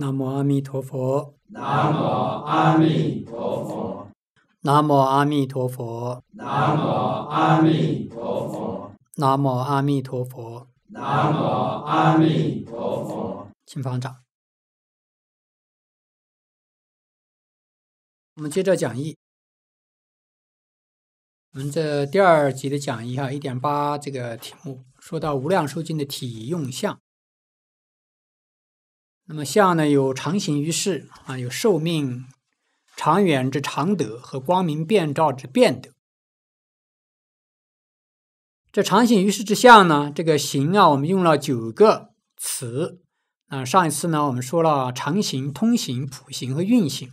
南无阿弥陀佛，南无阿弥陀佛，南无阿弥陀佛，南无阿弥陀佛，南无阿弥陀佛，南无阿弥陀佛。请方丈，我们接着讲义，我们这第二集的讲义哈，一点八这个题目说到无量寿经的体用相。那么相呢，有常行于世啊，有寿命长远之常德和光明遍照之遍德。这常行于世之相呢，这个行啊，我们用了九个词啊。上一次呢，我们说了常行、通行、普行和运行。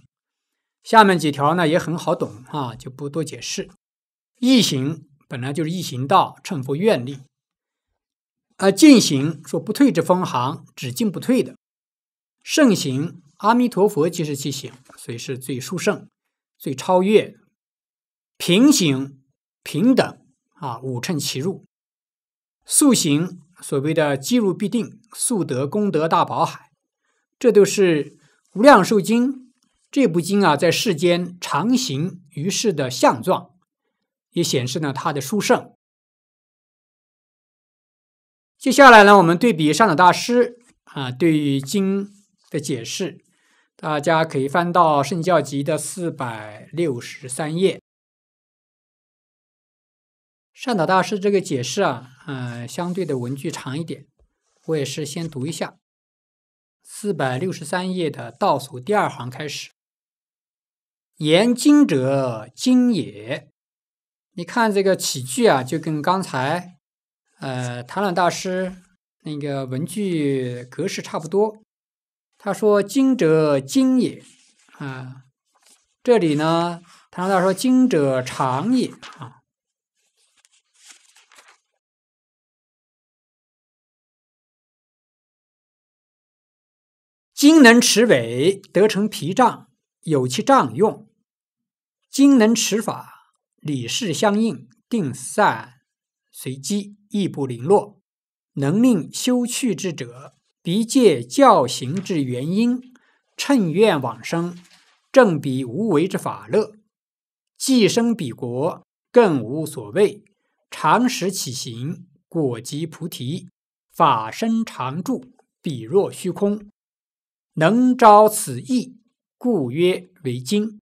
下面几条呢也很好懂啊，就不多解释。易行本来就是易行道，乘佛愿力。而进行说不退之风行，只进不退的。圣行阿弥陀佛即是其行，所以是最殊胜、最超越、平行、平等啊五乘其入，素行所谓的积入必定素得功德大宝海，这都是无量寿经这部经啊，在世间常行于世的相状，也显示了它的殊胜。接下来呢，我们对比上等大师啊，对于经。的解释，大家可以翻到《圣教集》的四百六十三页。善导大师这个解释啊，嗯，相对的文句长一点，我也是先读一下。四百六十三页的倒数第二行开始：“言经者，经也。”你看这个起句啊，就跟刚才呃，倓朗大师那个文句格式差不多。他说：“精者精也，啊，这里呢，唐大说精者长也啊。精能持尾，得成皮杖，有其杖用；精能持法，理事相应，定散随机，亦不零落，能令修去之者。”彼借教行之原因，趁愿往生，正彼无为之法乐，既生彼国，更无所谓。常时起行，果即菩提，法身常住，彼若虚空，能招此意，故曰为经。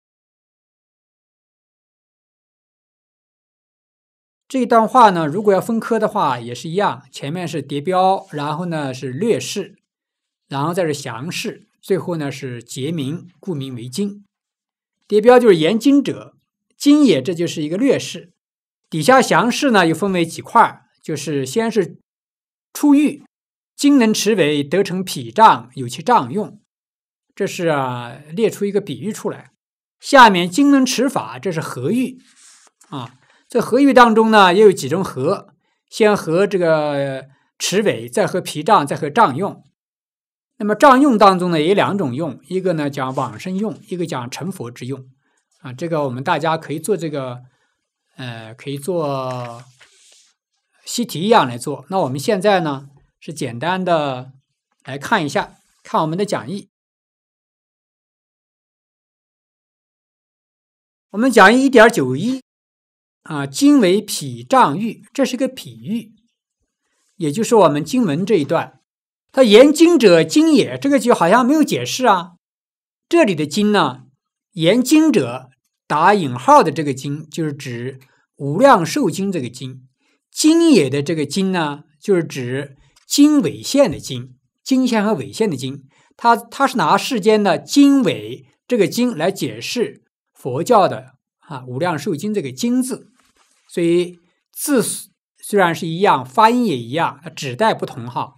这一段话呢，如果要分科的话，也是一样。前面是叠标，然后呢是略释，然后再是详释，最后呢是结名，故名为经。叠标就是言经者，经也，这就是一个略释。底下详释呢又分为几块儿，就是先是出狱，经能持为得成脾脏，有其脏用，这是列出一个比喻出来。下面经能持法，这是何喻啊？在合喻当中呢，也有几种合，先合这个池尾，再合脾脏，再合脏用。那么脏用当中呢，也有两种用，一个呢讲往生用，一个讲成佛之用。啊，这个我们大家可以做这个，呃，可以做习题一样来做。那我们现在呢，是简单的来看一下，看我们的讲义。我们讲义一点九一。啊，经为脾脏欲，这是个脾欲，也就是我们经文这一段。他言经者，经也，这个就好像没有解释啊。这里的经呢，言经者打引号的这个经，就是指无量寿经这个经。经也的这个经呢，就是指经纬线的经，经线和纬线的经。他他是拿世间的经纬这个经来解释佛教的啊无量寿经这个经字。所以字虽然是一样，发音也一样，它指代不同哈。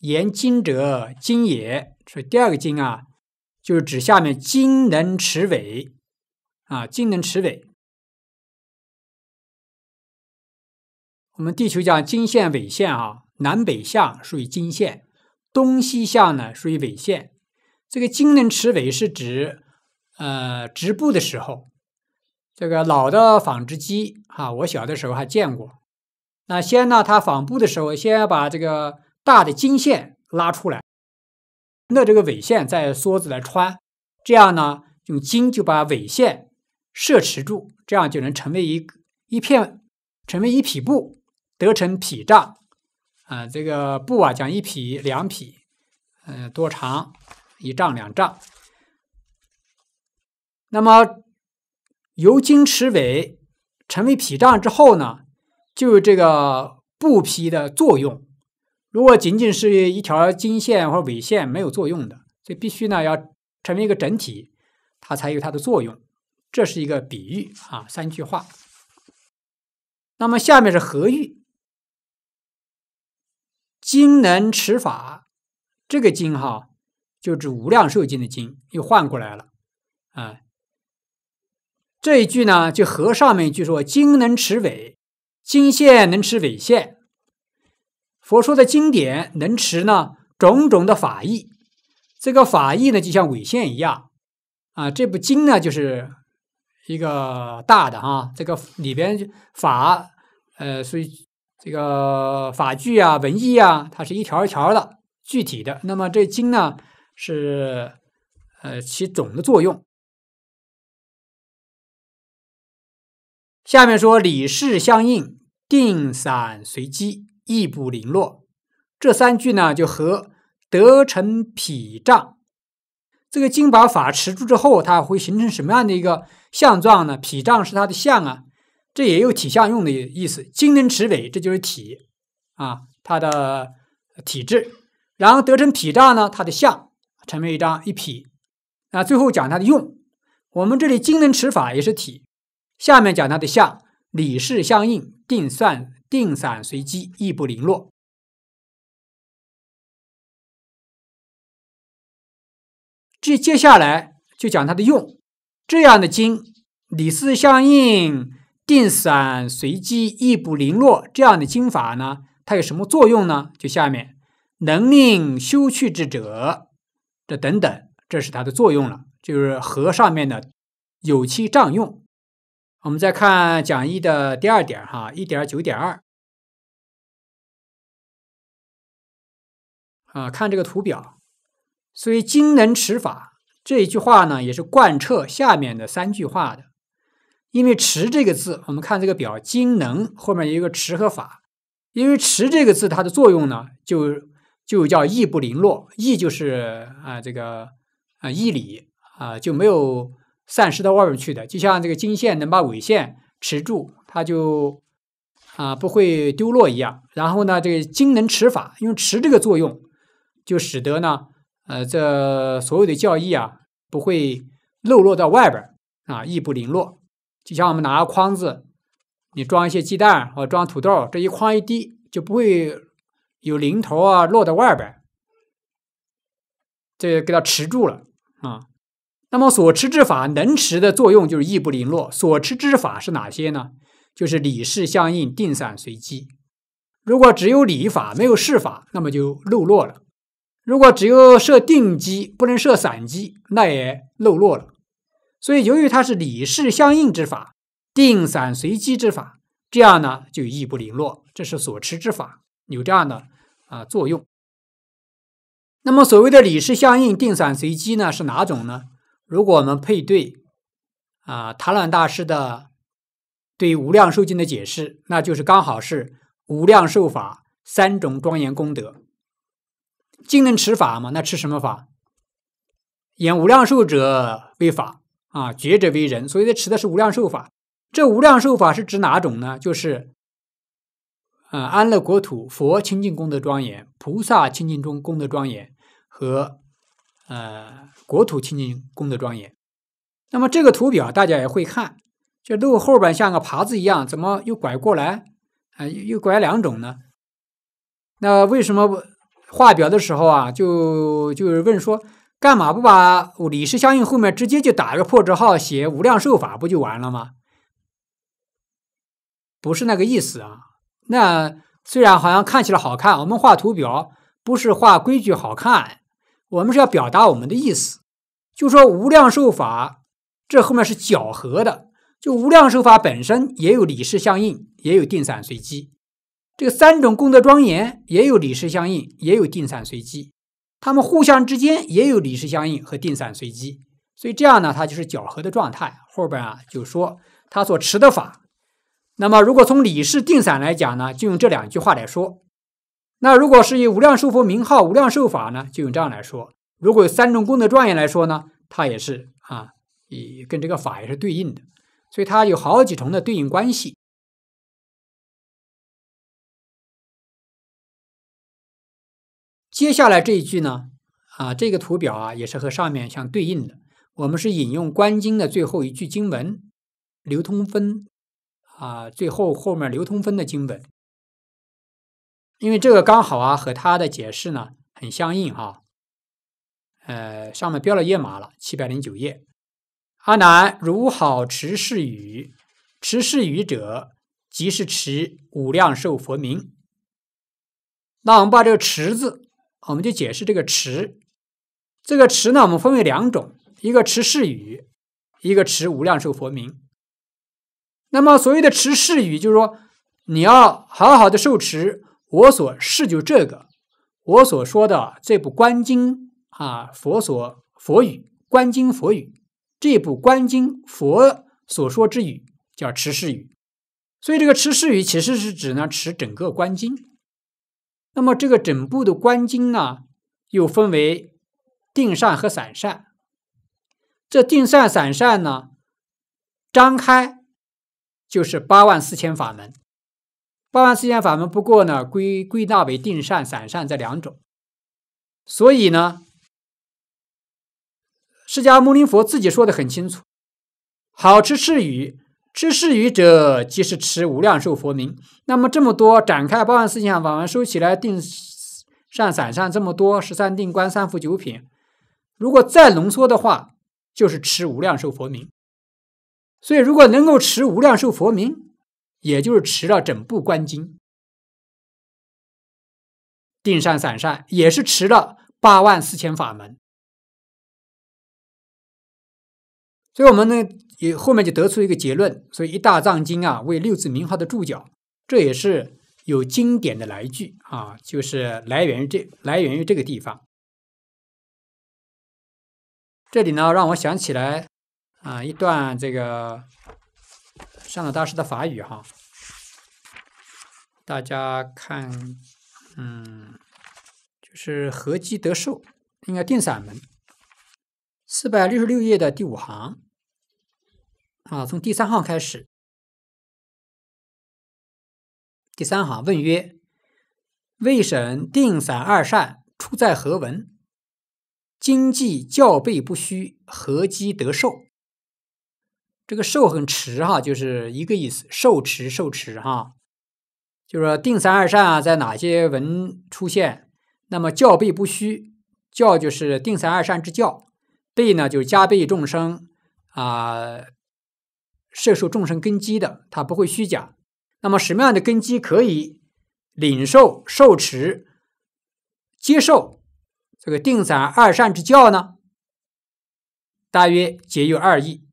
言经者，经也，所以第二个经啊，就是指下面金能持尾啊，金能持尾。我们地球讲经线、纬线啊，南北向属于经线，东西向呢属于纬线。这个经能持尾是指呃，织布的时候。这个老的纺织机啊，我小的时候还见过。那先呢，它纺布的时候，先要把这个大的经线拉出来，那这个纬线再梭子来穿，这样呢，用经就把纬线摄持住，这样就能成为一一片，成为一匹布，得成匹丈。啊，这个布啊，讲一匹、两匹，嗯，多长，一丈、两丈。那么。由经持尾成为脾脏之后呢，就有这个布匹的作用。如果仅仅是一条经线或纬线没有作用的，所以必须呢要成为一个整体，它才有它的作用。这是一个比喻啊，三句话。那么下面是合喻，经能持法，这个经哈就指无量寿经的经，又换过来了啊。这一句呢，就和上面一句说“经能持尾，经线能持尾线”，佛说的经典能持呢种种的法义，这个法义呢就像尾线一样啊。这部经呢就是一个大的啊，这个里边法呃所以这个法句啊、文义啊，它是一条一条的具体的。那么这经呢是呃起总的作用。下面说理势相应，定散随机，亦不零落。这三句呢，就和得成痞仗。这个金把法持住之后，它会形成什么样的一个相状呢？痞障是它的相啊，这也有体相用的意思。金能持尾，这就是体啊，它的体质。然后得成痞障呢，它的相成为一张一匹。那最后讲它的用，我们这里金能持法也是体。下面讲它的相理事相应，定散定散随机，亦不零落。这接下来就讲它的用，这样的经理事相应，定散随机，亦不零落这样的经法呢，它有什么作用呢？就下面能令修去之者，这等等，这是它的作用了，就是和上面的有期障用。我们再看讲义的第二点，哈，一点九点二，啊，看这个图表。所以“精能持法”这一句话呢，也是贯彻下面的三句话的。因为“持”这个字，我们看这个表，“精能”后面有一个“持”和“法”。因为“持”这个字，它的作用呢，就就叫“义不零落”，“义”就是啊，这个啊义理啊就没有。散失到外面去的，就像这个金线能把尾线持住，它就啊不会丢落一样。然后呢，这个金能持法，用持这个作用，就使得呢，呃，这所有的教义啊不会漏落到外边啊，亦不零落。就像我们拿个筐子，你装一些鸡蛋或装土豆，这一筐一滴就不会有零头啊落到外边，这给它持住了啊。那么所持之法能持的作用就是义不零落。所持之法是哪些呢？就是理事相应、定散随机。如果只有理法没有事法，那么就漏落了；如果只有设定机，不能设散机，那也漏落了。所以，由于它是理事相应之法、定散随机之法，这样呢就义不零落。这是所持之法有这样的啊作用。那么，所谓的理事相应、定散随机呢，是哪种呢？如果我们配对，啊，塔然大师的对无量寿经的解释，那就是刚好是无量寿法三种庄严功德，尽能持法嘛？那持什么法？言无量寿者为法啊，觉者为人，所以他持的是无量寿法。这无量寿法是指哪种呢？就是，啊，安乐国土佛清净功德庄严，菩萨清净中功德庄严和，呃。国土清净功德庄严。那么这个图表大家也会看，这路后边像个耙子一样，怎么又拐过来？啊，又拐两种呢？那为什么画表的时候啊，就就是问说，干嘛不把李氏相应后面直接就打个破折号，写无量寿法不就完了吗？不是那个意思啊。那虽然好像看起来好看，我们画图表不是画规矩好看，我们是要表达我们的意思。就说无量寿法，这后面是搅和的。就无量寿法本身也有理事相应，也有定散随机，这三种功德庄严也有理事相应，也有定散随机，他们互相之间也有理事相应和定散随机，所以这样呢，它就是搅和的状态。后边啊，就说他所持的法。那么如果从理事定散来讲呢，就用这两句话来说。那如果是以无量寿佛名号无量寿法呢，就用这样来说。如果有三种功德庄严来说呢，它也是啊，以跟这个法也是对应的，所以它有好几重的对应关系。接下来这一句呢，啊，这个图表啊也是和上面相对应的。我们是引用观经的最后一句经文流通分啊，最后后面流通分的经文，因为这个刚好啊和它的解释呢很相应哈。呃，上面标了页码了，七百零九页。阿难，如好持是语，持是语者，即是持无量寿佛名。那我们把这个持字，我们就解释这个持。这个持呢，我们分为两种：一个持是语，一个持无量寿佛名。那么所谓的持是语，就是说你要好好的受持我所示就这个我所说的这部观经。啊，佛所佛语，《观经佛语》这部《观经》，佛所说之语叫持世语，所以这个持世语其实是指呢持整个《观经》。那么这个整部的《观经》呢，又分为定善和散善。这定善、散善呢，张开就是八万四千法门。八万四千法门，不过呢，归归纳为定善、散善这两种。所以呢。释迦牟尼佛自己说的很清楚：“好吃是语，吃是语者，即是持无量寿佛名。”那么这么多展开八万四千法门收起来，定上散善这么多，十三定观三福九品。如果再浓缩的话，就是持无量寿佛名。所以，如果能够持无量寿佛名，也就是持了整部《观经》定善散善，也是持了八万四千法门。所以，我们呢也后面就得出一个结论。所以，《一大藏经》啊，为六字名号的注脚，这也是有经典的来句啊，就是来源于这，来源于这个地方。这里呢，让我想起来啊，一段这个上等大师的法语哈。大家看，嗯，就是合机得寿，应该定散门。四百六十六页的第五行，啊，从第三行开始。第三行问曰：“未审定散二善出在何文？经济教背不虚，何积得受？”这个“受”很迟哈，就是一个意思，受迟”“受迟”哈，就是说定三二善啊，在哪些文出现？那么教背不虚，教就是定三二善之教。背呢，就是加倍众生啊，摄受众生根基的，他不会虚假。那么什么样的根基可以领受、受持、接受这个定散二善之教呢？大约皆有二义：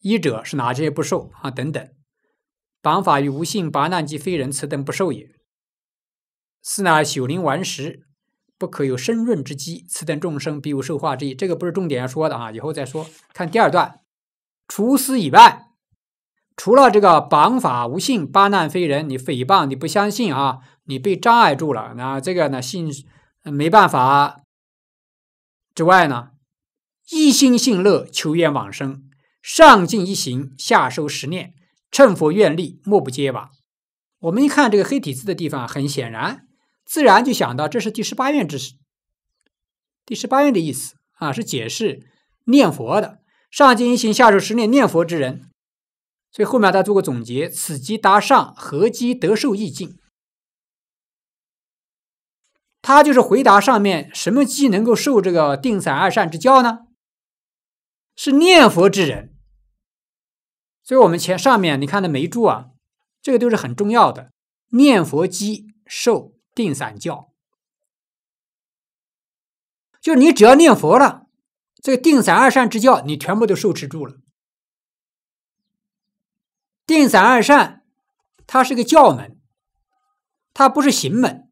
一者是哪些不受啊？等等，谤法与无信、拔难及非人，此等不受也。四乃朽灵顽石。不可有生润之机，此等众生必有受化之意。这个不是重点要说的啊，以后再说。看第二段，除此以外，除了这个谤法无信八难非人，你诽谤你不相信啊，你被障碍住了，那这个呢信没办法之外呢，一心信乐求愿往生，上进一行，下收十念，乘佛愿力，莫不皆往。我们一看这个黑体字的地方，很显然。自然就想到这是第十八愿之事。第十八愿的意思啊，是解释念佛的上进一行，下手十念念佛之人。所以后面再做个总结：此即达上，何即得受？意境。他就是回答上面什么机能够受这个定散二善之教呢？是念佛之人。所以我们前上面你看的眉注啊，这个都是很重要的。念佛机受。定散教，就是你只要念佛了，这个定散二善之教，你全部都受持住了。定散二善，它是个教门，它不是行门。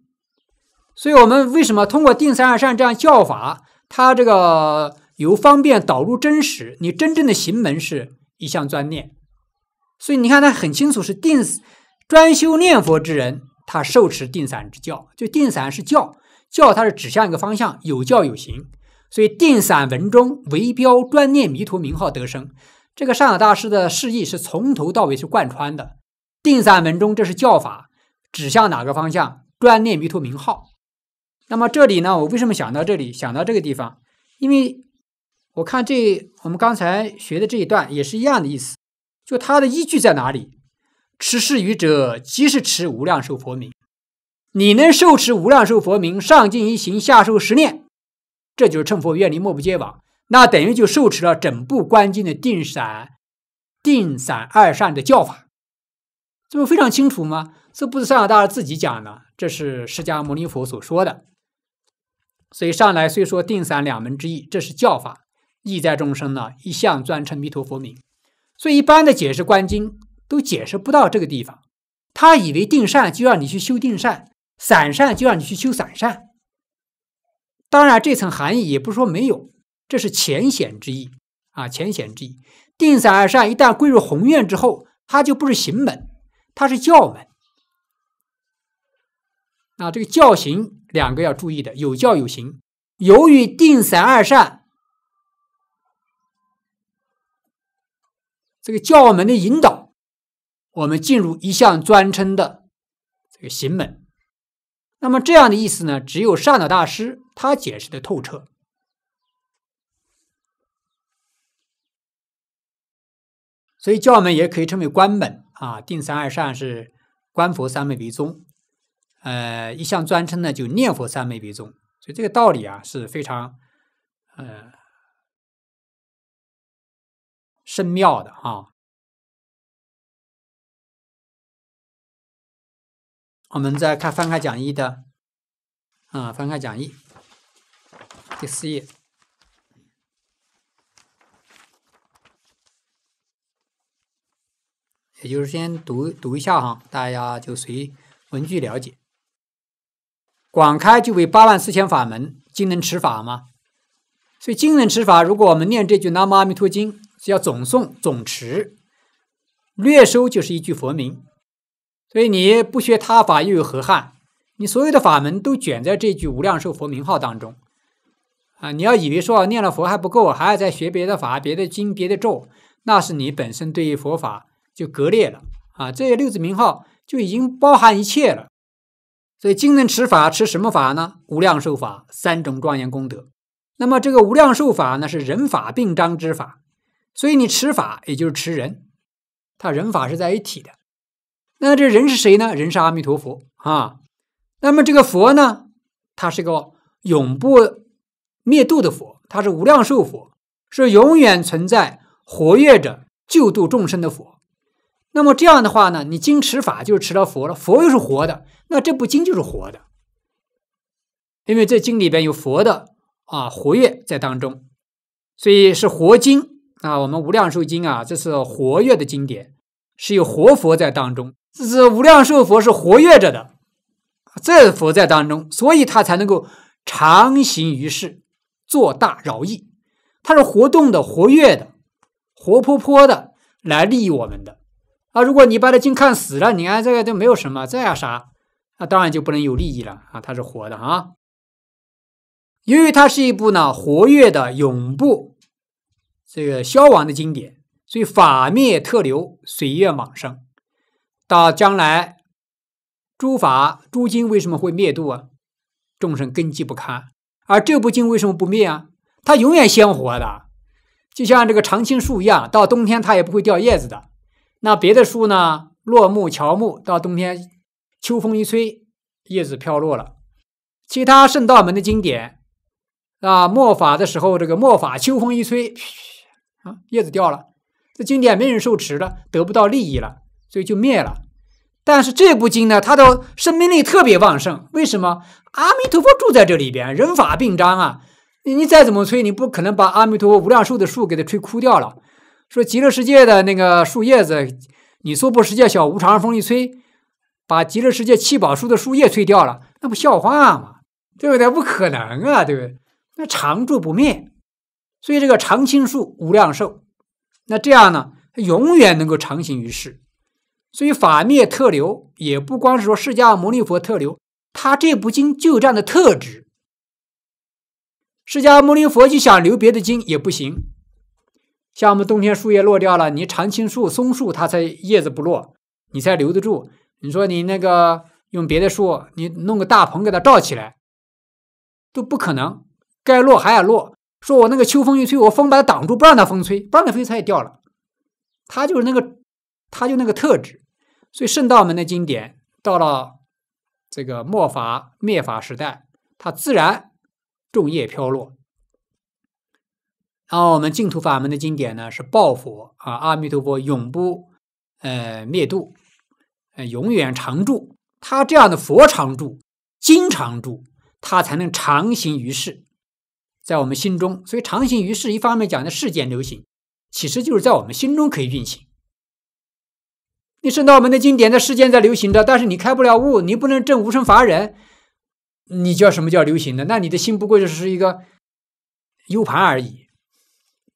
所以，我们为什么通过定散二善这样教法，它这个由方便导入真实？你真正的行门是一项专念。所以，你看他很清楚，是定专修念佛之人。他受持定散之教，就定散是教，教它是指向一个方向，有教有行。所以定散文中为标专念弥陀名号得生。这个善导大师的释义是从头到尾是贯穿的。定散文中这是教法，指向哪个方向？专念弥陀名号。那么这里呢，我为什么想到这里，想到这个地方？因为我看这我们刚才学的这一段也是一样的意思，就它的依据在哪里？持是于者，即是持无量寿佛名。你能受持无量寿佛名，上尽一行，下受十念，这就是乘佛愿力，莫不皆往。那等于就受持了整部观经的定散、定散二善的教法。这不非常清楚吗？这不是善导大师自己讲的，这是释迦牟尼佛所说的。所以上来虽说定散两门之意，这是教法，意在众生呢，一向专称弥陀佛名。所以一般的解释观经。都解释不到这个地方，他以为定善就让你去修定善，散善就让你去修散善。当然，这层含义也不是说没有，这是浅显之意啊，浅显之意。定散二善一旦归入宏愿之后，它就不是行门，它是教门。啊，这个教行两个要注意的，有教有行。由于定散二善这个教门的引导。我们进入一项专称的这个行门，那么这样的意思呢，只有善导大师他解释的透彻，所以教门也可以称为关门啊，定三二善是观佛三昧为宗，呃，一项专称呢就念佛三昧为宗，所以这个道理啊是非常呃深妙的啊。我们再看翻开讲义的，啊，翻开讲义第四页，也就是先读读一下哈，大家就随文具了解。广开就为八万四千法门，经能持法吗？所以经能持法，如果我们念这句南无阿弥陀经，是要总诵总持，略收就是一句佛名。所以你不学他法又有何憾？你所有的法门都卷在这句无量寿佛名号当中，啊！你要以为说念了佛还不够，还要再学别的法、别的经、别的咒，那是你本身对于佛法就割裂了啊！这六字名号就已经包含一切了。所以经能持法持什么法呢？无量寿法三种庄严功德。那么这个无量寿法呢，是人法并彰之法，所以你持法也就是持人，它人法是在一体的。那这人是谁呢？人是阿弥陀佛啊。那么这个佛呢，它是个永不灭度的佛，它是无量寿佛，是永远存在、活跃着救度众生的佛。那么这样的话呢，你经持法就是持了佛了，佛又是活的，那这部经就是活的，因为这经里边有佛的啊活跃在当中，所以是活经啊。我们无量寿经啊，这是活跃的经典，是有活佛在当中。这是无量寿佛是活跃着的，这佛在当中，所以他才能够长行于世，做大饶益。他是活动的、活跃的、活泼泼的来利我们的啊！如果你把这经看死了，你看这个都没有什么，这样啥，那当然就不能有利益了啊！它是活的啊，由于它是一部呢活跃的、永不这个消亡的经典，所以法灭特流水月往生。到将来，诸法诸经为什么会灭度啊？众生根基不堪，而这部经为什么不灭啊？它永远鲜活的，就像这个常青树一样，到冬天它也不会掉叶子的。那别的树呢？落木乔木，到冬天秋风一吹，叶子飘落了。其他圣道门的经典啊，末法的时候，这个末法秋风一吹，啊，叶子掉了，这经典没人受持了，得不到利益了，所以就灭了。但是这部经呢，它的生命力特别旺盛。为什么？阿弥陀佛住在这里边，人法并彰啊！你再怎么吹，你不可能把阿弥陀佛无量寿的树给它吹枯掉了。说极乐世界的那个树叶子，你娑婆世界小无常风一吹，把极乐世界七宝树的树叶吹掉了，那不笑话吗？对不对？不可能啊，对不对？那常住不灭，所以这个常青树无量寿，那这样呢，永远能够长行于世。所以法灭特流也不光是说释迦牟尼佛特流，他这部经就这样的特质。释迦牟尼佛就想留别的经也不行，像我们冬天树叶落掉了，你常青树、松树它才叶子不落，你才留得住。你说你那个用别的树，你弄个大棚给它罩起来，都不可能，该落还要落。说我那个秋风一吹，我风把它挡住，不让它风吹，不让它吹，它也掉了。它就是那个，它就那个特质。所以圣道门的经典到了这个末法灭法时代，它自然众叶飘落。然后我们净土法门的经典呢，是报佛啊，阿弥陀佛永不呃灭度，呃永远常住。他这样的佛常住，经常住，他才能常行于世，在我们心中。所以常行于世，一方面讲的世间流行，其实就是在我们心中可以运行。你圣道门的经典在世间在流行着，但是你开不了悟，你不能证无生法忍，你叫什么叫流行的？那你的心不过就是一个 U 盘而已，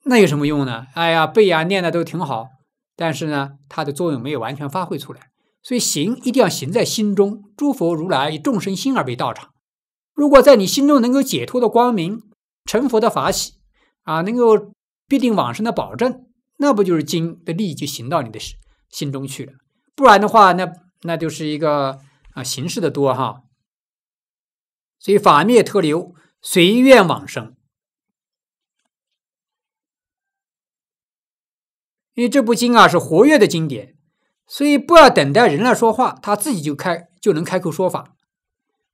那有什么用呢？哎呀，背啊念的都挺好，但是呢，它的作用没有完全发挥出来。所以行一定要行在心中，诸佛如来以众生心而为道场。如果在你心中能够解脱的光明，成佛的法喜啊，能够必定往生的保证，那不就是经的利益就行到你的身？心中去了，不然的话，那那就是一个啊形式的多哈。所以法灭特流随愿往生，因为这部经啊是活跃的经典，所以不要等待人来说话，他自己就开就能开口说法。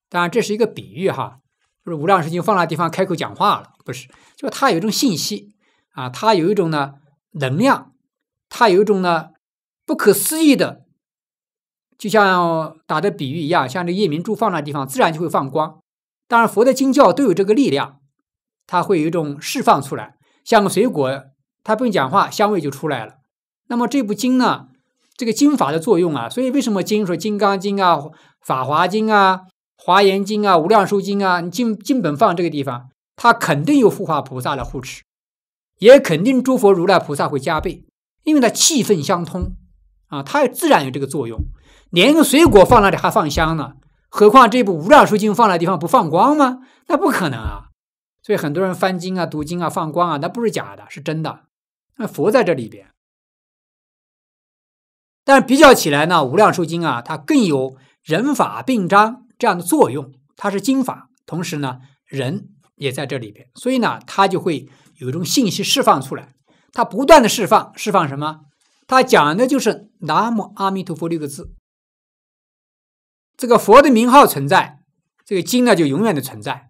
当然这是一个比喻哈，就是无量寿经放那地方开口讲话了，不是，就是他有一种信息啊，他有一种呢能量，他有一种呢。不可思议的，就像打的比喻一样，像这夜明珠放那地方，自然就会放光。当然，佛的经教都有这个力量，它会有一种释放出来。像水果，它不用讲话，香味就出来了。那么这部经呢，这个经法的作用啊，所以为什么经说《金刚经》啊，《法华经》啊，《华严经》啊，《无量寿经》啊，经经本放这个地方，它肯定有护法菩萨的护持，也肯定诸佛如来菩萨会加倍，因为它气氛相通。啊，它自然有这个作用，连一个水果放那里还放香呢，何况这部《无量寿经》放那地方不放光吗？那不可能啊！所以很多人翻经啊、读经啊、放光啊，那不是假的，是真的。那佛在这里边，但是比较起来呢，《无量寿经》啊，它更有人法并彰这样的作用，它是经法，同时呢，人也在这里边，所以呢，它就会有一种信息释放出来，它不断的释放，释放什么？他讲的就是“南无阿弥陀佛”六个字。这个佛的名号存在，这个经呢就永远的存在，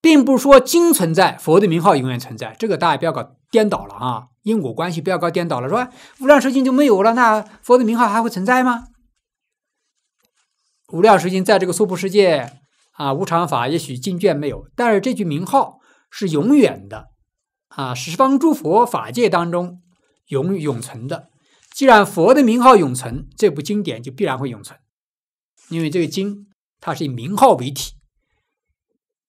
并不是说经存在，佛的名号永远存在。这个大家不要搞颠倒了啊！因果关系不要搞颠倒了。说无量寿经就没有了，那佛的名号还会存在吗？无量寿经在这个娑婆世界啊，无常法也许经卷没有，但是这句名号是永远的啊！十方诸佛法界当中。永永存的，既然佛的名号永存，这部经典就必然会永存，因为这个经它是以名号为体，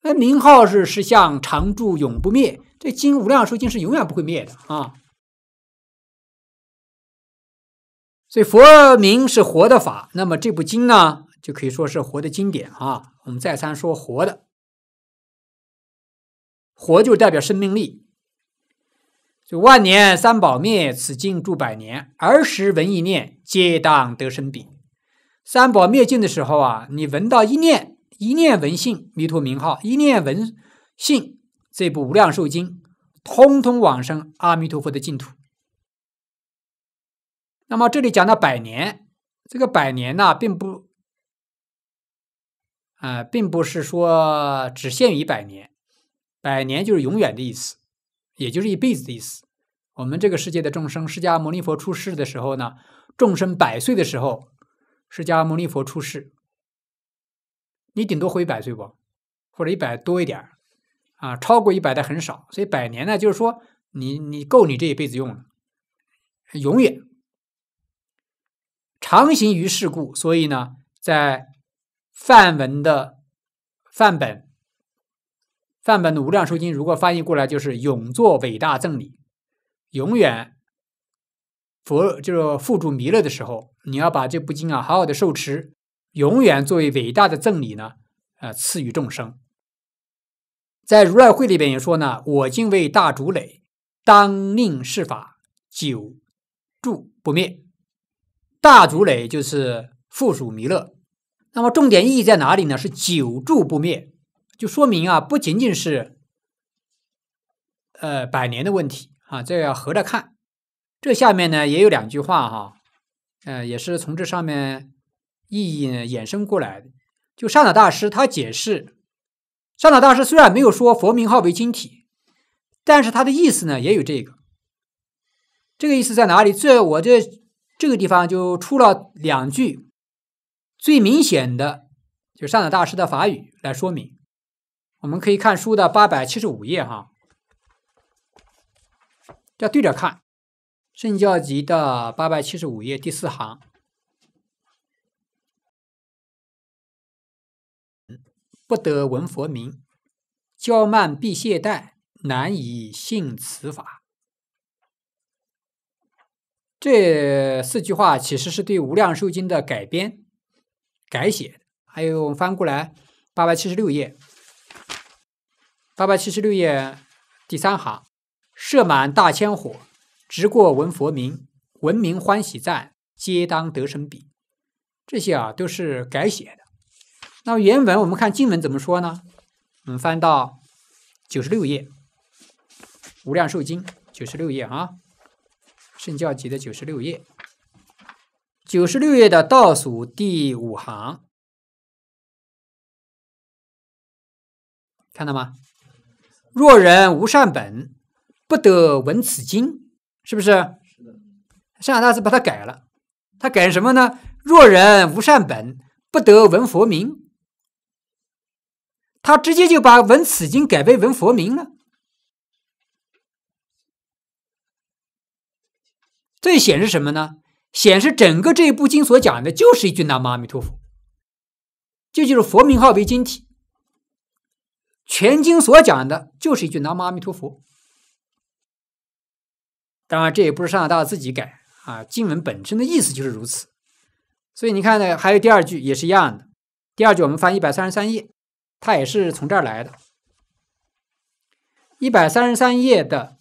那名号是是像常住永不灭，这经无量寿经是永远不会灭的啊。所以佛名是活的法，那么这部经呢就可以说是活的经典啊。我们再三说活的，活就代表生命力。万年三宝灭，此境住百年。儿时闻一念，皆当得生彼。三宝灭尽的时候啊，你闻到一念，一念闻性弥陀名号，一念闻性这部无量寿经，通通往生阿弥陀佛的净土。那么这里讲到百年，这个百年呢，并不啊，并不是说只限于百年，百年就是永远的意思。也就是一辈子的意思。我们这个世界的众生，释迦牟尼佛出世的时候呢，众生百岁的时候，释迦牟尼佛出世，你顶多活一百岁不？或者一百多一点啊，超过一百的很少。所以百年呢，就是说你你够你这一辈子用了，永远常行于世故。所以呢，在范文的范本。范本的无量寿经，如果翻译过来就是永作伟大赠礼，永远佛就是附属弥勒的时候，你要把这部经啊好好的受持，永远作为伟大的赠礼呢，啊赐予众生。在如来会里边也说呢，我敬畏大主垒，当令是法久住不灭。大主垒就是附属弥勒，那么重点意义在哪里呢？是久住不灭。就说明啊，不仅仅是，呃，百年的问题啊，这要合着看。这下面呢也有两句话哈，嗯，也是从这上面意呢衍生过来的。就善导大师他解释，善导大师虽然没有说佛名号为经体，但是他的意思呢也有这个。这个意思在哪里？这我这这个地方就出了两句最明显的，就善导大师的法语来说明。我们可以看书的八百七十五页，哈，要对着看《圣教集》的八百七十五页第四行：“不得闻佛名，骄慢必懈怠，难以信此法。”这四句话其实是对《无量寿经》的改编、改写。还有翻过来八百七十六页。八百七十六页，第三行，设满大千火，直过闻佛名，闻名欢喜赞，皆当得生彼。这些啊都是改写的。那原文我们看经文怎么说呢？我们翻到九十六页，《无量寿经》九十六页啊，《圣教集》的九十六页。九十六页的倒数第五行，看到吗？若人无善本，不得闻此经，是不是？是的。圣大师把它改了，他改什么呢？若人无善本，不得闻佛名。他直接就把闻此经改为闻佛名了。这显示什么呢？显示整个这一部经所讲的，就是一句南无阿弥陀佛。这就是佛名号为经体。全经所讲的就是一句“南无阿弥陀佛”。当然，这也不是上海大自己改啊，经文本身的意思就是如此。所以你看呢，还有第二句也是一样的。第二句我们翻一百三十三页，它也是从这儿来的。一百三十三页的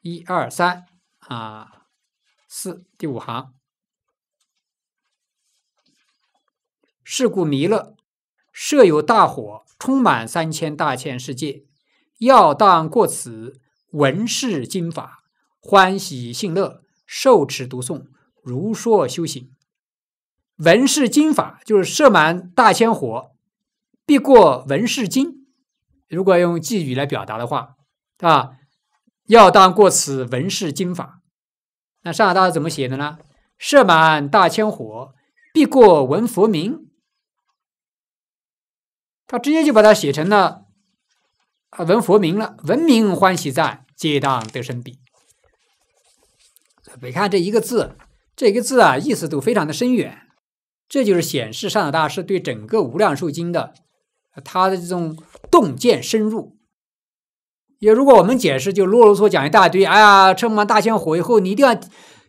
一二三啊四第五行，是故弥勒。设有大火，充满三千大千世界，要当过此文是经法，欢喜信乐，受持读诵，如说修行。文是经法就是设满大千火，必过文是经。如果用寄语来表达的话，啊，要当过此文是经法。那上海大怎么写的呢？设满大千火，必过文佛名。他直接就把它写成了“文佛名了，文明欢喜赞，皆当得生彼。”别看这一个字，这个字啊，意思都非常的深远。这就是显示上等大师对整个《无量寿经》的他的这种洞见深入。也如果我们解释，就啰嗦嗦讲一大堆，哎呀，这么大香火以后，你一定要，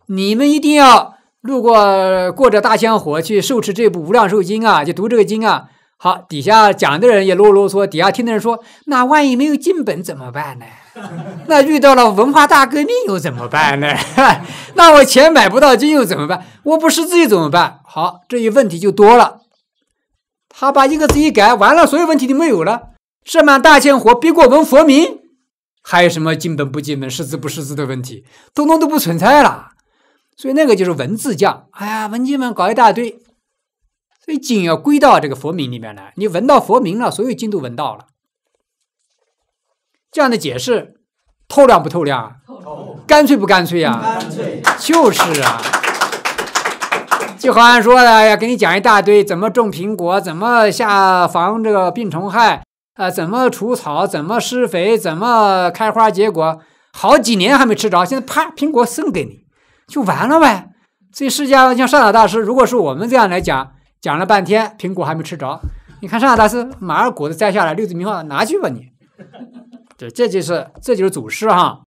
你们一定要路过过着大香火去受持这部《无量寿经》啊，就读这个经啊。好，底下讲的人也啰啰嗦，底下听的人说：“那万一没有进本怎么办呢？那遇到了文化大革命又怎么办呢？那我钱买不到金又怎么办？我不识字又怎么办？好，这一问题就多了。他把一个字一改，完了所有问题就没有了。什满大千火别过文佛名，还有什么进本不进本、识字不识字的问题，通通都不存在了。所以那个就是文字匠。哎呀，文经们搞一大堆。”经要归到这个佛名里面来，你闻到佛名了，所有经都闻到了。这样的解释透亮不透亮啊？干脆不干脆呀？就是啊，就好像说哎要给你讲一大堆怎么种苹果，怎么下防这个病虫害啊，怎么除草，怎么施肥，怎么开花结果，好几年还没吃着，现在啪苹果送给你，就完了呗。所以释迦像善导大师，如果是我们这样来讲。讲了半天，苹果还没吃着。你看，上海大师马上果子摘下来，六字名号拿去吧你。对，这就是这就是祖师哈。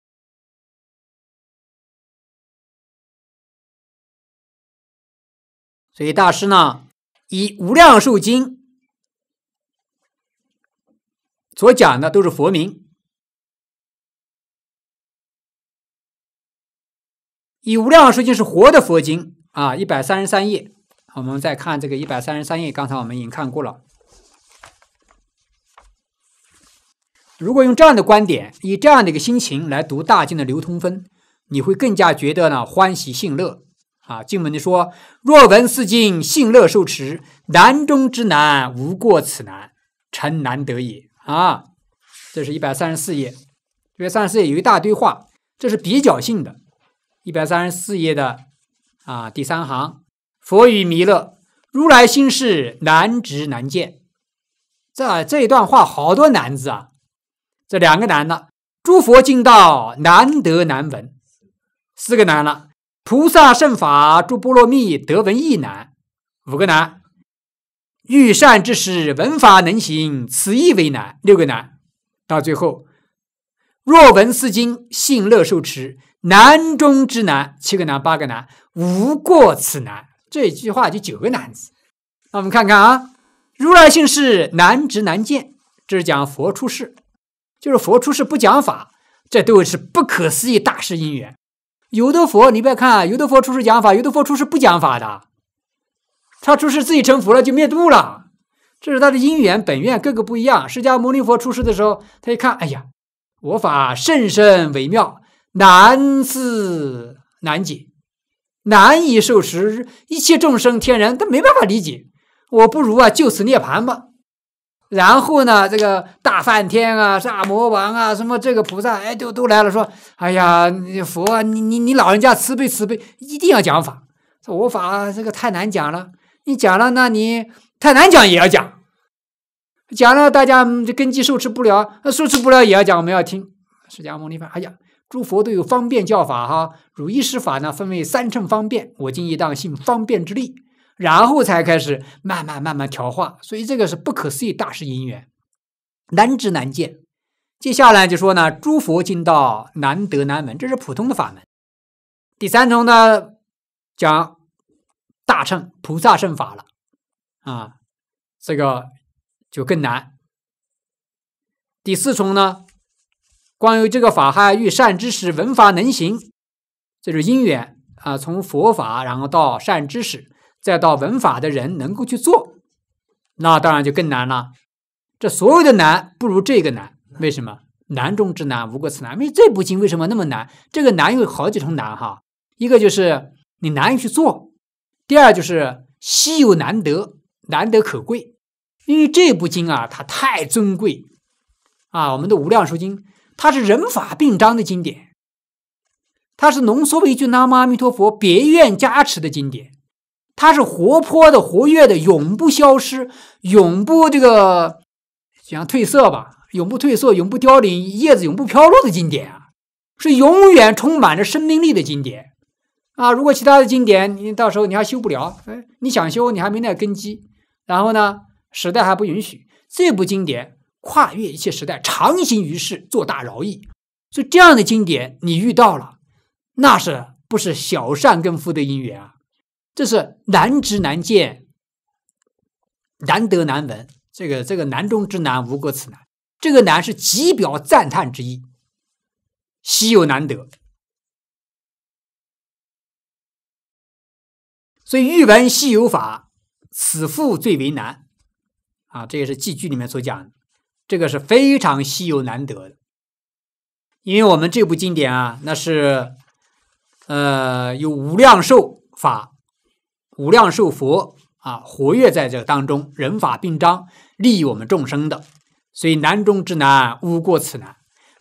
所以大师呢，以《无量寿经》所讲的都是佛名。以《无量寿经》是活的佛经啊，一百三十三页。我们再看这个一百三十三页，刚才我们已经看过了。如果用这样的观点，以这样的一个心情来读大经的流通分，你会更加觉得呢欢喜信乐啊。经文的说：“若闻四经，信乐受持，难中之难，无过此难，诚难得也。”啊，这是一百三十四页。一百三十四页有一大堆话，这是比较性的。一百三十四页的啊，第三行。佛与弥勒，如来心事难知难见。这这一段话好多难字啊！这两个难了，诸佛净道难得难闻，四个难了，菩萨圣法诸波罗蜜得闻亦难，五个难，欲善之识闻法能行，此亦为难，六个难。到最后，若闻四经信乐受持，难中之难，七个难，八个难，无过此难。这句话就九个男子。那我们看看啊，如来性是难直难见，这是讲佛出世，就是佛出世不讲法，这都是不可思议大事因缘。有的佛你别看有的佛出世讲法，有的佛出世不讲法的，他出世自己成佛了就灭度了，这是他的因缘本愿各个不一样。释迦牟尼佛出世的时候，他一看，哎呀，我法甚深微妙，难思难解。难以受持，一切众生、天人他没办法理解，我不如啊，就此涅盘吧。然后呢，这个大梵天啊、大魔王啊、什么这个菩萨哎，都都来了，说：哎呀，佛啊，你你你老人家慈悲慈悲，一定要讲法。我法这个太难讲了，你讲了，那你太难讲也要讲，讲了大家根基受持不了，受持不了也要讲，我们要听。释迦牟尼佛，哎呀，诸佛都有方便教法哈。如意施法呢，分为三乘方便，我今一当信方便之力，然后才开始慢慢慢慢调化，所以这个是不可思议大事因缘，难知难见。接下来就说呢，诸佛尽道难得难闻，这是普通的法门。第三重呢，讲大乘菩萨圣法了，啊，这个就更难。第四重呢，关于这个法还欲善知识闻法能行。这是因缘啊，从佛法，然后到善知识，再到文法的人能够去做，那当然就更难了。这所有的难不如这个难，为什么难中之难无过此难？因为这部经为什么那么难？这个难有好几重难哈。一个就是你难去做，第二就是稀有难得，难得可贵，因为这部经啊，它太尊贵啊，我们的无量寿经，它是人法并彰的经典。它是浓缩为一句“南无阿弥陀佛”别愿加持的经典，它是活泼的、活跃的，永不消失，永不这个想褪色吧，永不褪色，永不凋零，叶子永不飘落的经典啊，是永远充满着生命力的经典啊！如果其他的经典，你到时候你还修不了，哎，你想修你还没那根基，然后呢，时代还不允许，这部经典跨越一切时代，长行于世，做大饶益，所以这样的经典你遇到了。那是不是小善跟福德因缘啊？这是难知难见、难得难闻，这个这个难中之难，无过此难。这个难是极表赞叹之意，稀有难得。所以欲闻稀有法，此复最为难啊！这也是寄句里面所讲的，这个是非常稀有难得的，因为我们这部经典啊，那是。呃，有无量寿法、无量寿佛啊，活跃在这当中，人法并彰，利益我们众生的。所以难中之难，无过此难。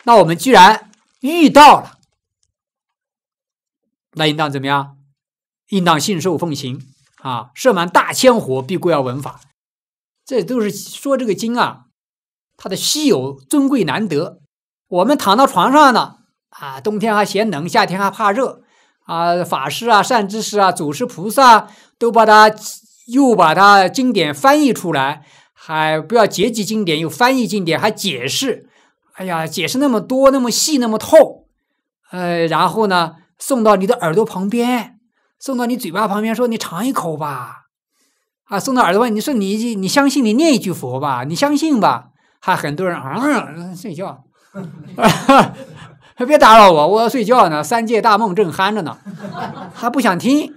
那我们居然遇到了，那应当怎么样？应当信受奉行啊！设满大千国，必固要闻法。这都是说这个经啊，它的稀有、尊贵、难得。我们躺到床上呢，啊，冬天还嫌冷，夏天还怕热。啊，法师啊，善知识啊，祖师菩萨都把它又把它经典翻译出来，还不要结集经典，又翻译经典，还解释。哎呀，解释那么多，那么细，那么透。呃，然后呢，送到你的耳朵旁边，送到你嘴巴旁边，说你尝一口吧。啊，送到耳朵边，你说你你相信你念一句佛吧，你相信吧。还很多人啊，睡觉。说别打扰我，我要睡觉呢，三界大梦正酣着呢，还不想听，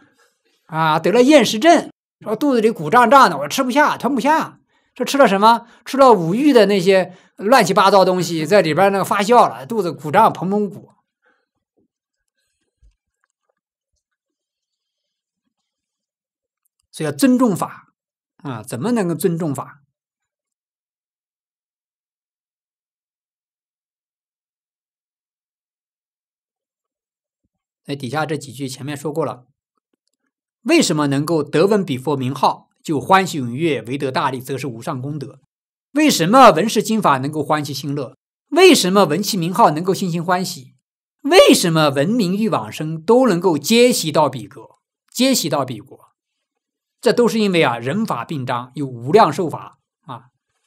啊得了厌食症，说肚子里鼓胀胀的，我吃不下，吞不下，说吃了什么，吃了五欲的那些乱七八糟东西，在里边那个发酵了，肚子鼓胀，膨膨鼓，所以要尊重法啊，怎么能够尊重法？在底下这几句前面说过了，为什么能够得闻比佛名号就欢喜踊跃？为得大利，则是无上功德。为什么闻是经法能够欢喜心乐？为什么闻其名号能够心心欢喜？为什么闻名欲往生都能够皆习到彼国？皆习到彼国，这都是因为啊，人法并彰有无量寿法啊，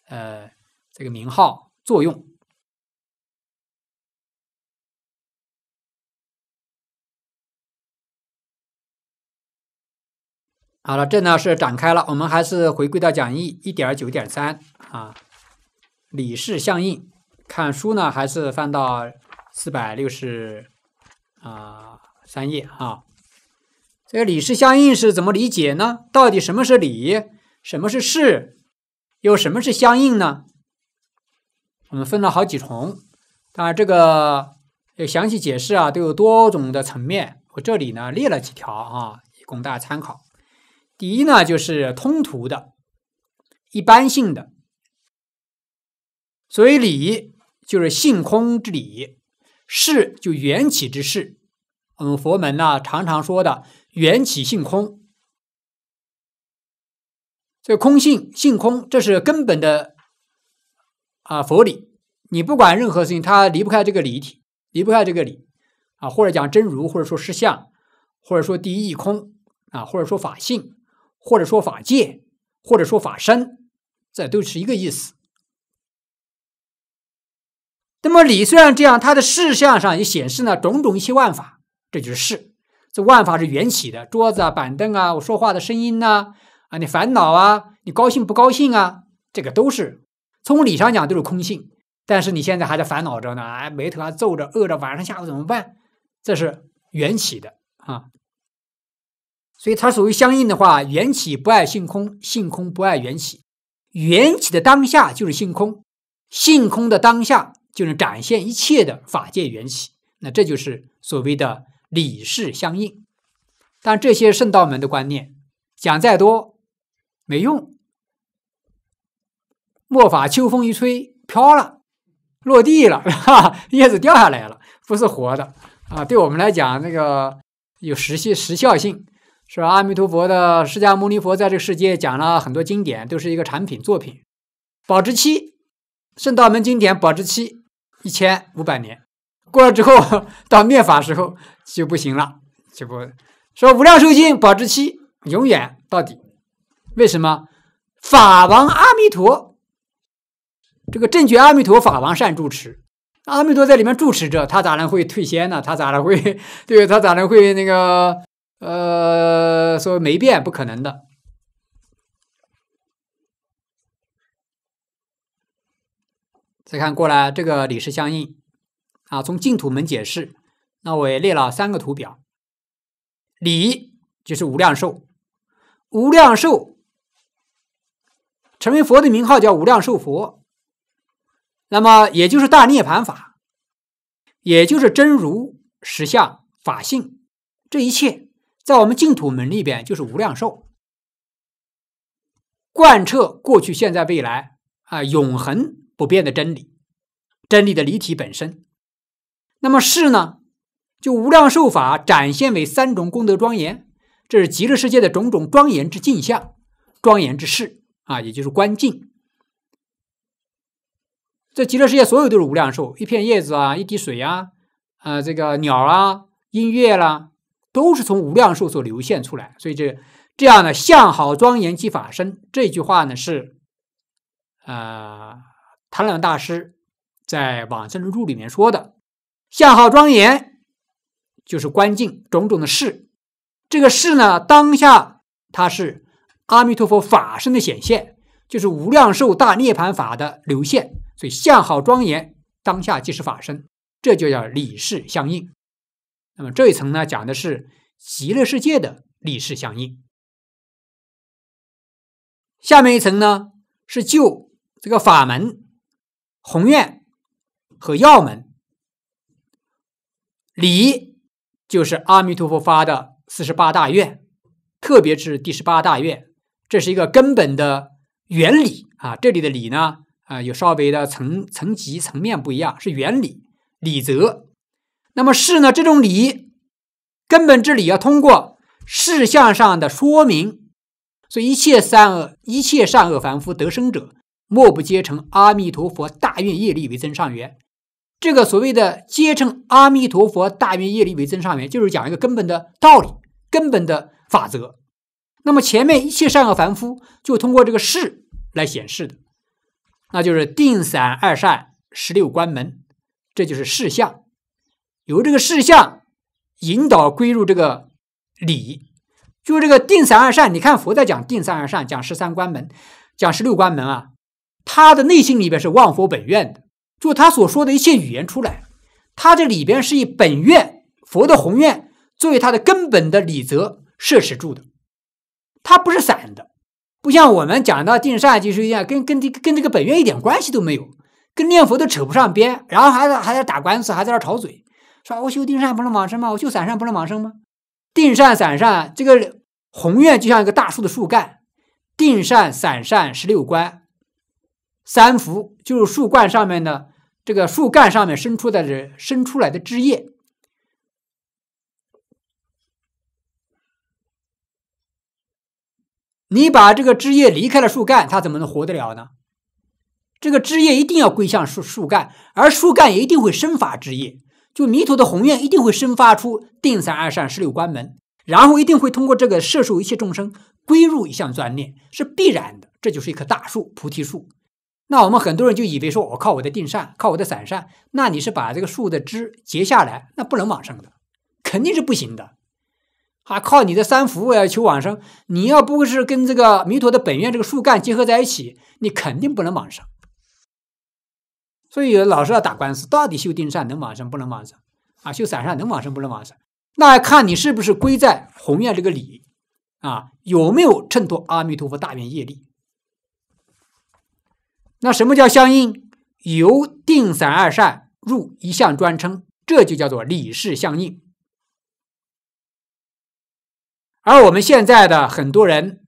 呃，这个名号作用。好了，这呢是展开了。我们还是回归到讲义一点九点三啊，理事相应。看书呢还是翻到四百六十啊三页啊。这个理事相应是怎么理解呢？到底什么是理？什么是事？又什么是相应呢？我们分了好几重。当然，这个详细解释啊，都有多种的层面。我这里呢列了几条啊，供大家参考。第一呢，就是通途的一般性的，所以理就是性空之理，事就缘起之事。嗯，佛门呢常常说的缘起性空，这空性性空，这是根本的啊佛理。你不管任何事情，它离不开这个理体，离不开这个理啊，或者讲真如，或者说实相，或者说第一义空啊，或者说法性。或者说法界，或者说法身，这都是一个意思。那么理虽然这样，它的事项上也显示了种种一些万法，这就是事。这万法是缘起的，桌子啊、板凳啊，我说话的声音呐，啊，你烦恼啊，你高兴不高兴啊，这个都是从理上讲都是空性，但是你现在还在烦恼着呢，哎，眉头还皱着，饿着，晚上下午怎么办？这是缘起的啊。所以它属于相应的话，缘起不爱性空，性空不爱缘起，缘起的当下就是性空，性空的当下就能展现一切的法界缘起，那这就是所谓的理事相应。但这些圣道门的观念讲再多没用，末法秋风一吹，飘了，落地了，哈叶子掉下来了，不是活的啊。对我们来讲，那个有实效实效性。是阿弥陀佛的释迦牟尼佛在这个世界讲了很多经典，都是一个产品作品，保质期。圣道门经典保质期一千五百年，过了之后到灭法时候就不行了。就不，说无量寿经保质期永远到底。为什么？法王阿弥陀，这个正觉阿弥陀法王善住持，阿弥陀在里面住持着，他咋能会退仙呢？他咋能会？对他咋能会那个？呃，说没变不可能的。再看过来，这个理是相应啊，从净土门解释，那我也列了三个图表。理就是无量寿，无量寿成为佛的名号叫无量寿佛，那么也就是大涅槃法，也就是真如实相法性，这一切。在我们净土门里边，就是无量寿，贯彻过去、现在、未来啊，永恒不变的真理，真理的离体本身。那么是呢，就无量寿法展现为三种功德庄严，这是极乐世界的种种庄严之镜像，庄严之事啊，也就是观境。在极乐世界，所有都是无量寿，一片叶子啊，一滴水啊，啊，这个鸟啊，音乐啦。都是从无量寿所流现出来，所以这这样的相好庄严即法身这句话呢，是啊，倓朗大师在往生论里面说的。相好庄严就是观境种种的事，这个事呢，当下它是阿弥陀佛法身的显现，就是无量寿大涅槃法的流现，所以相好庄严当下即是法身，这就叫理事相应。那么这一层呢，讲的是极乐世界的理事相应。下面一层呢，是就这个法门宏愿和要门理，就是阿弥陀佛发的四十八大愿，特别是第十八大愿，这是一个根本的原理啊。这里的理呢，啊，有稍微的层层级层面不一样，是原理理则。那么是呢？这种理根本之理要通过事项上的说明。所以一切善恶，一切善恶凡夫得生者，莫不皆成阿弥陀佛大愿业力为增上缘。这个所谓的“皆成阿弥陀佛大愿业力为增上缘”，就是讲一个根本的道理、根本的法则。那么前面一切善恶凡夫就通过这个事来显示的，那就是定散二善十六关门，这就是事相。由这个事项引导归入这个理，就这个定三二善。你看佛在讲定三二善，讲十三关门，讲十六关门啊，他的内心里边是望佛本愿的。就他所说的一切语言出来，他这里边是以本愿佛的宏愿作为他的根本的理则摄持住的。他不是散的，不像我们讲到定善，就是一样，跟跟跟这个本愿一点关系都没有，跟念佛都扯不上边，然后还在还在打官司，还在那吵嘴。说我修定善不是往生吗？我修散善不是往生吗？定善、散善，这个宏愿就像一个大树的树干。定善、散善，十六关，三福就是树冠上面的这个树干上面生出的、是生出来的枝叶。你把这个枝叶离开了树干，它怎么能活得了呢？这个枝叶一定要归向树树干，而树干一定会生发枝叶。就弥陀的宏愿一定会生发出定散二善十六关门，然后一定会通过这个摄受一切众生，归入一项专念，是必然的。这就是一棵大树菩提树。那我们很多人就以为说我靠我的定善，靠我的散善，那你是把这个树的枝截下来，那不能往上的，肯定是不行的。啊，靠你的三福要求往生，你要不是跟这个弥陀的本愿这个树干结合在一起，你肯定不能往生。所以老是要打官司，到底修定善能往生不能往生啊？修散善能往生不能往生？那看你是不是归在宏愿这个理啊？有没有衬托阿弥陀佛大愿业力？那什么叫相应？由定散二善入一向专称，这就叫做理事相应。而我们现在的很多人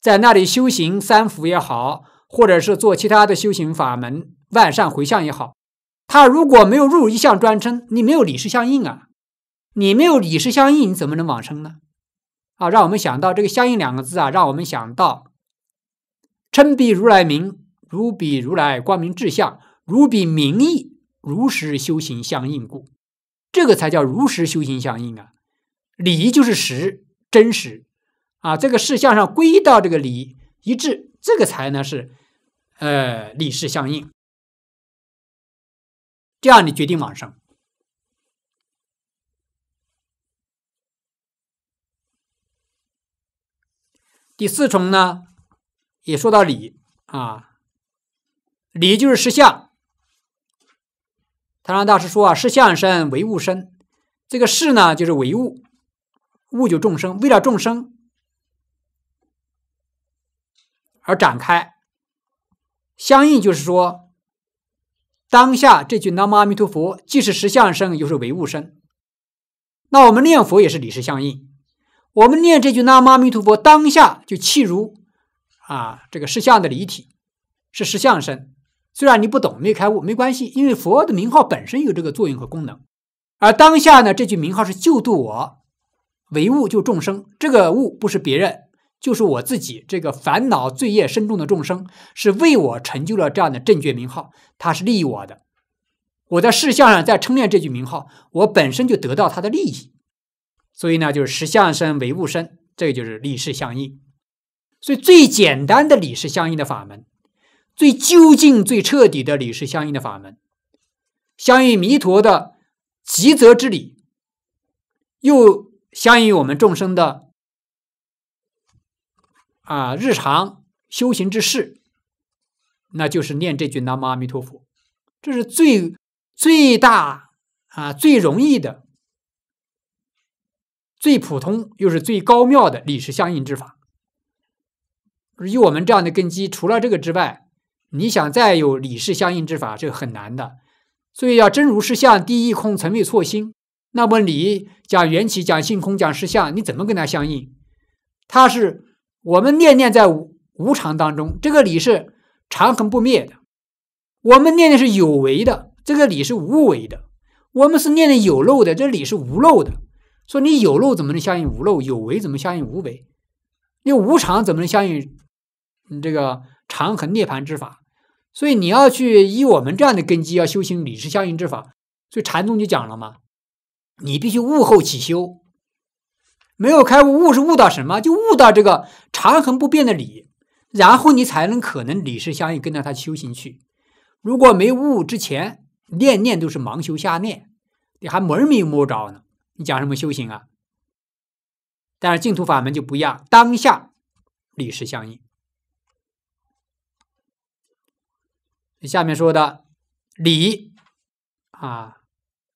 在那里修行三福也好，或者是做其他的修行法门。万善回向也好，他如果没有入一项专称，你没有理事相应啊，你没有理事相应，你怎么能往生呢？啊，让我们想到这个相应两个字啊，让我们想到称彼如来名，如彼如来光明志相，如彼名义，如实修行相应故，这个才叫如实修行相应啊。理就是实，真实啊，这个事项上归到这个理一致，这个才呢是呃理事相应。这样，你决定往生。第四重呢，也说到理啊，理就是实相。太上大师说啊：“实相身为物身，这个事呢，就是为物，物就众生，为了众生而展开。”相应就是说。当下这句南无阿弥陀佛，既是实相声，又是唯物声。那我们念佛也是理实相应。我们念这句南无阿弥陀佛，当下就契如啊，这个实相的离体是实相声。虽然你不懂，没开悟没关系，因为佛的名号本身有这个作用和功能。而当下呢，这句名号是救度我，唯物救众生。这个物不是别人。就是我自己这个烦恼罪业深重的众生，是为我成就了这样的正觉名号，他是利益我的。我在世相上再称念这句名号，我本身就得到他的利益。所以呢，就是实相身为物身，这个就是理事相应。所以最简单的理事相应的法门，最究竟、最彻底的理事相应的法门，相应弥陀的极则之理，又相应我们众生的。啊，日常修行之事，那就是念这句“南无阿弥陀佛”，这是最最大啊最容易的、最普通又是最高妙的理事相应之法。以我们这样的根基，除了这个之外，你想再有理事相应之法，这很难的。所以要真如实相、第一空、从未错心。那么你讲缘起、讲性空、讲实相，你怎么跟它相应？它是。我们念念在无常当中，这个理是常恒不灭的；我们念念是有为的，这个理是无为的；我们是念念有漏的，这理是无漏的。说你有漏怎么能相应无漏？有为怎么相应无为？你无常怎么能相应你这个长恒涅盘之法？所以你要去依我们这样的根基要修行理事相应之法。所以禅宗就讲了嘛，你必须悟后起修。没有开悟，悟是悟到什么？就悟到这个长恒不变的理，然后你才能可能理事相应，跟着他修行去。如果没悟之前，念念都是盲修瞎念，你还门儿没摸着呢，你讲什么修行啊？但是净土法门就不一样，当下理事相应。下面说的理啊，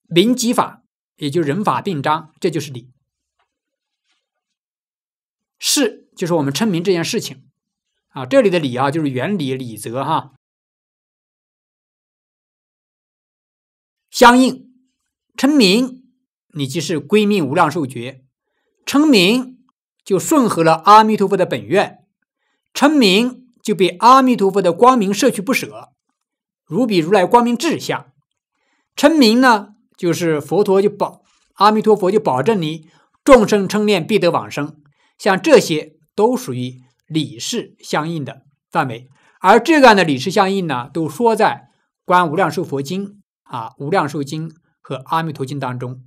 明即法，也就人法并章，这就是理。是，就是我们称名这件事情啊。这里的理啊，就是原理、礼则哈。相应称名，你即是归命无量寿觉；称名就顺合了阿弥陀佛的本愿，称名就被阿弥陀佛的光明摄取不舍，如比如来光明志向。称名呢，就是佛陀就保阿弥陀佛就保证你众生称念必得往生。像这些都属于理事相应的范围，而这段的理事相应呢，都说在《观无量寿佛经》啊，《无量寿经》和《阿弥陀经》当中。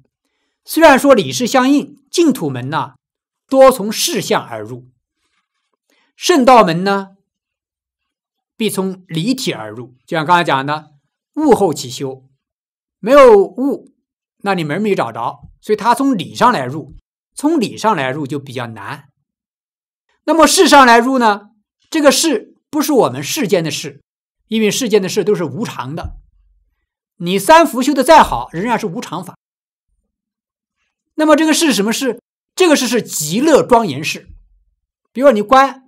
虽然说理事相应净土门呢，多从事相而入；圣道门呢，必从离体而入。就像刚才讲的，悟后起修，没有悟，那你门没找着，所以他从理上来入。从理上来入就比较难，那么事上来入呢？这个事不是我们世间的事，因为世间的事都是无常的，你三福修的再好，仍然是无常法。那么这个事什么是？这个事是极乐庄严事，比如说你观，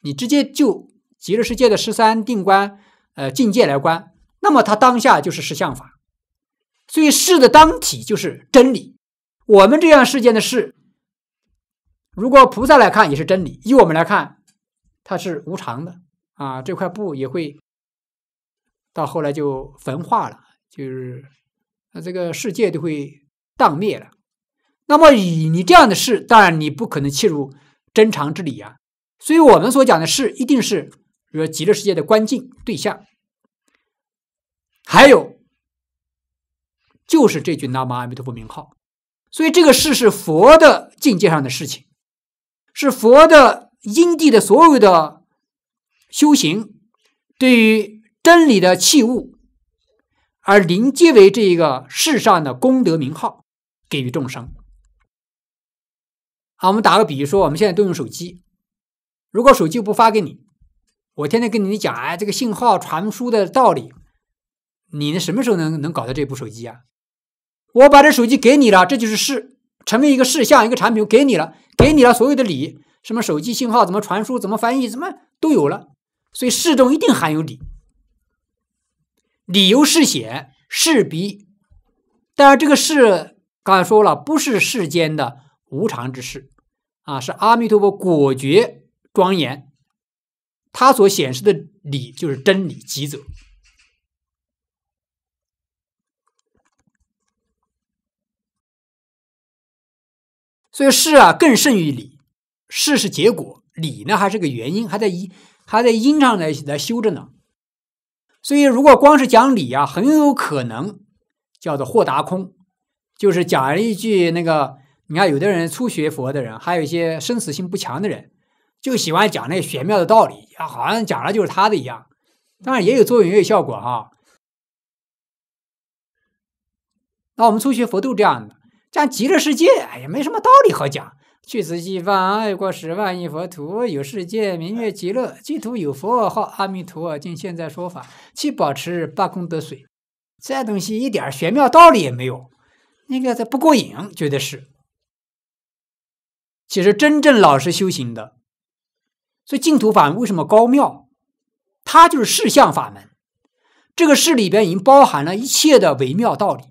你直接就极乐世界的十三定观，呃，境界来观，那么它当下就是实相法。所以事的当体就是真理，我们这样世间的事。如果菩萨来看也是真理，以我们来看，它是无常的啊。这块布也会到后来就焚化了，就是那这个世界就会荡灭了。那么以你这样的事，当然你不可能切入真常之理啊。所以我们所讲的事，一定是比如极乐世界的观境对象，还有就是这句南无阿弥陀佛名号。所以这个事是佛的境界上的事情。是佛的因地的所有的修行，对于真理的器物，而临接为这一个世上的功德名号，给予众生。啊，我们打个比喻说我们现在都用手机，如果手机不发给你，我天天跟你讲，哎，这个信号传输的道理，你什么时候能能搞到这部手机啊？我把这手机给你了，这就是事。成为一个事项，一个产品，我给你了，给你了，所有的理，什么手机信号怎么传输，怎么翻译，怎么都有了，所以事中一定含有理，理由事显，事比，当然这个事刚才说了，不是世间的无常之事，啊，是阿弥陀佛果觉庄严，它所显示的理就是真理即者。所以事啊更胜于理，事是结果，理呢还是个原因，还在因还在因上来来修着呢。所以如果光是讲理啊，很有可能叫做豁达空，就是讲了一句那个，你看有的人初学佛的人，还有一些生死性不强的人，就喜欢讲那玄妙的道理，好像讲了就是他的一样，当然也有作用，也有效果哈。那我们初学佛都这样的。像极乐世界，哎，也没什么道理好讲。去此西方，爱过十万亿佛土，有世界，名曰极乐，净土有佛，号阿弥陀佛，尽现在说法，去保持八功德水。这东西一点玄妙道理也没有，那个这不过瘾，觉得是。其实真正老实修行的，所以净土法为什么高妙？它就是事相法门，这个事里边已经包含了一切的微妙道理，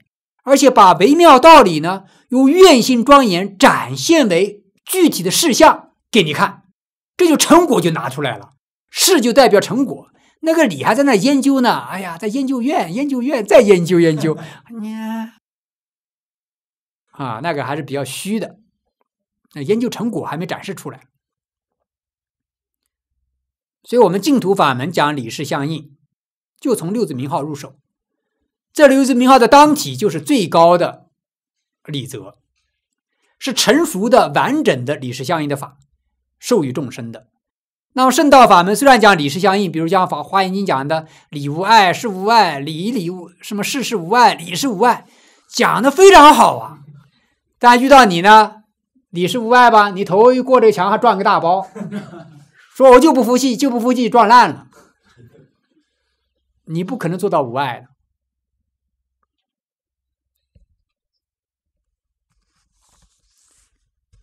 而且把微妙道理呢。用愿心庄严展现为具体的事项给你看，这就成果就拿出来了。事就代表成果，那个理还在那研究呢。哎呀，在研究院，研究院再研究研究，你啊，那个还是比较虚的，那研究成果还没展示出来。所以，我们净土法门讲理事相应，就从六字名号入手。这六字名号的当体就是最高的。理则是成熟的、完整的理事相应的法，授予众生的。那么圣道法门虽然讲理事相应，比如讲法《华严经》讲的理无碍、事无碍、理理无什么事事无碍、理事无碍，讲的非常好啊。但遇到你呢，理事无碍吧？你头一过这个墙还撞个大包，说我就不服气，就不服气，撞烂了。你不可能做到无碍的。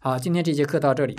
好，今天这节课到这里。